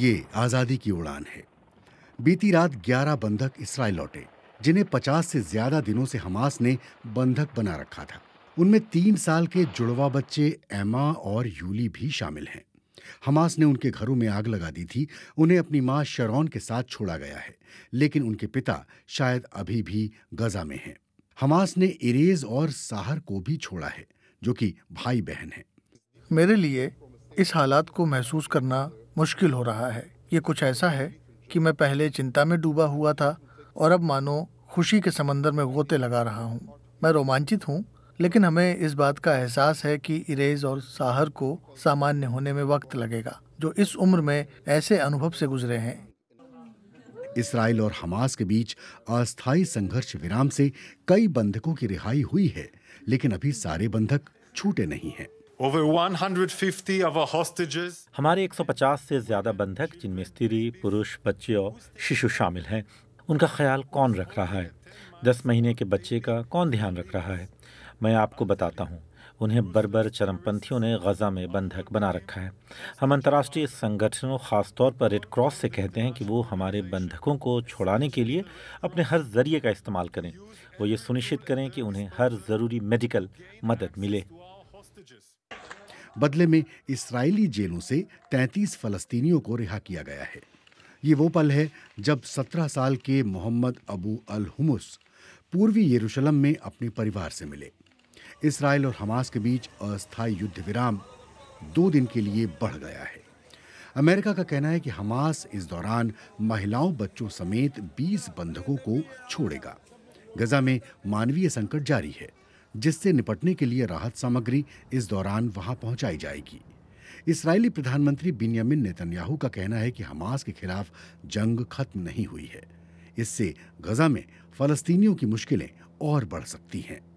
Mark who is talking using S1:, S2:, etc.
S1: ये आज़ादी की उड़ान है बीती रात 11 बंधक इसराइल लौटे जिन्हें 50 से ज्यादा दिनों से हमास ने बंधक बना रखा था उनमें तीन साल के जुड़वा बच्चे एमा और यूली भी शामिल हैं हमास ने उनके घरों में आग लगा दी थी उन्हें अपनी मां शरौन के साथ छोड़ा गया है लेकिन उनके पिता शायद अभी भी गजा में हैं हमास ने इरेज और साहर को भी छोड़ा है जो
S2: कि भाई बहन हैं मेरे लिए इस हालात को महसूस करना मुश्किल हो रहा है ये कुछ ऐसा है कि मैं पहले चिंता में डूबा हुआ था और अब मानो खुशी के समंदर में गोते लगा रहा हूँ मैं रोमांचित हूँ लेकिन हमें इस बात का एहसास है कि इरेज और साहर को सामान्य होने में वक्त लगेगा जो इस उम्र में ऐसे अनुभव से गुजरे हैं
S1: इसराइल और हमास के बीच अस्थायी संघर्ष विराम से कई बंधकों की रिहाई हुई है लेकिन अभी सारे बंधक
S3: छूटे नहीं हैं हमारे 150 से ज्यादा बंधक जिनमें स्त्री पुरुष बच्चे और शिशु शामिल हैं उनका ख्याल कौन रख रहा है दस महीने के बच्चे का कौन ध्यान रख रहा है मैं आपको बताता हूँ उन्हें बर्बर चरमपंथियों ने गजा में बंधक बना रखा है हम अंतर्राष्ट्रीय संगठनों खासतौर पर रेड क्रॉस से कहते हैं कि वो हमारे बंधकों को छोड़ाने के लिए अपने हर जरिए का इस्तेमाल करें वो ये सुनिश्चित करें कि उन्हें हर ज़रूरी मेडिकल मदद मिले
S1: बदले में इसराइली जेलों से 33 फलस्तीनियों को रिहा किया गया है ये वो पल है जब 17 साल के मोहम्मद अबू अल हुमुस पूर्वी यरूशलम में अपने परिवार से मिले इसराइल और हमास के बीच अस्थायी युद्ध विराम दो दिन के लिए बढ़ गया है अमेरिका का कहना है कि हमास इस दौरान महिलाओं बच्चों समेत 20 बंधकों को छोड़ेगा गजा में मानवीय संकट जारी है जिससे निपटने के लिए राहत सामग्री इस दौरान वहां पहुंचाई जाएगी इसराइली प्रधानमंत्री बिन्यामिन नेतन्याहू का कहना है कि हमास के खिलाफ जंग खत्म नहीं हुई है इससे गजा में
S2: फलस्तीनियों की मुश्किलें और बढ़ सकती हैं